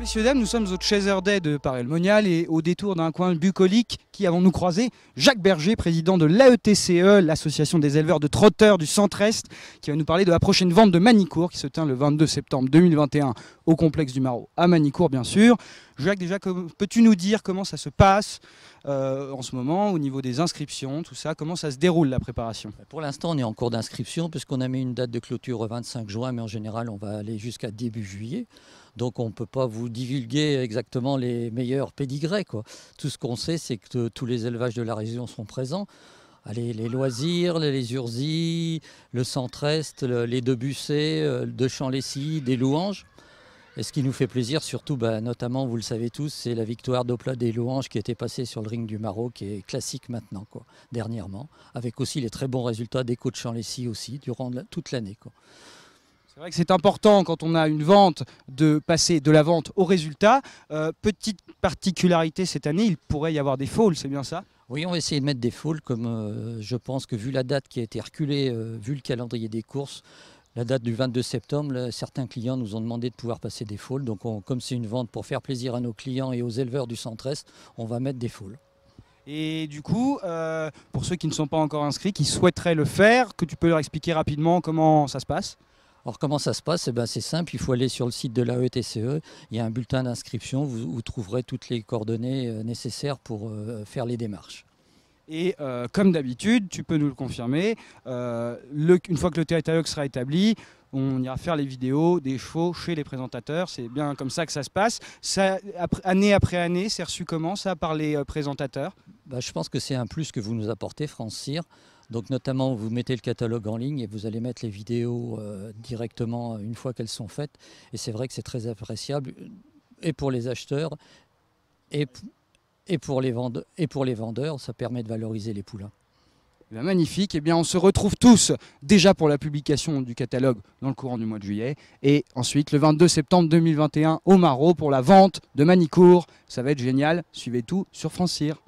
Messieurs, dames, nous sommes au Chaser Day de paris le monial et au détour d'un coin bucolique, qui avons-nous croisé Jacques Berger, président de l'AETCE, e, l'association des éleveurs de trotteurs du Centre-Est, qui va nous parler de la prochaine vente de Manicourt qui se tient le 22 septembre 2021 au complexe du Maro à Manicourt, bien sûr. Jacques, déjà, peux-tu nous dire comment ça se passe euh, en ce moment au niveau des inscriptions, tout ça Comment ça se déroule la préparation bah, Pour l'instant, on est en cours d'inscription puisqu'on a mis une date de clôture au 25 juin, mais en général, on va aller jusqu'à début juillet. Donc on ne peut pas vous divulguer exactement les meilleurs pédigrés. Tout ce qu'on sait, c'est que tous les élevages de la région sont présents. Allez, les loisirs, les Urzy, le centre-est, les Debussés, euh, de champs les des louanges. Et ce qui nous fait plaisir, surtout, bah, notamment, vous le savez tous, c'est la victoire d'Opla des Louanges qui était passée sur le ring du Maroc, qui est classique maintenant, quoi, dernièrement, avec aussi les très bons résultats des coachs en Lessie aussi, durant toute l'année. C'est vrai que c'est important quand on a une vente de passer de la vente au résultat. Euh, petite particularité cette année, il pourrait y avoir des fouls, c'est bien ça oui, on va essayer de mettre des foules, comme euh, je pense que vu la date qui a été reculée, euh, vu le calendrier des courses, la date du 22 septembre, certains clients nous ont demandé de pouvoir passer des foules. Donc, comme c'est une vente pour faire plaisir à nos clients et aux éleveurs du centre-est, on va mettre des foules. Et du coup, euh, pour ceux qui ne sont pas encore inscrits, qui souhaiteraient le faire, que tu peux leur expliquer rapidement comment ça se passe alors comment ça se passe eh ben, C'est simple, il faut aller sur le site de l'AETCE, e. il y a un bulletin d'inscription, vous, trouverez toutes les coordonnées euh, nécessaires pour euh, faire les démarches. Et euh, comme d'habitude, tu peux nous le confirmer, euh, une fois que le catalogue sera établi, on ira faire les vidéos des chevaux chez les présentateurs. C'est bien comme ça que ça se passe. année après année, c'est reçu comment ça par les euh, présentateurs bah, Je pense que c'est un plus que vous nous apportez, France Donc notamment, vous mettez le catalogue en ligne et vous allez mettre les vidéos directement une fois qu'elles sont faites. Et c'est vrai que c'est très appréciable et pour les acheteurs et et pour, les vendeurs, ça permet de valoriser les poulains. Eh magnifique. Eh bien, on se retrouve tous déjà pour la publication du catalogue dans le courant du mois de juillet. Et ensuite, le 22 septembre 2021, au Maro pour la vente de Manicourt. Ça va être génial. Suivez tout sur Francir.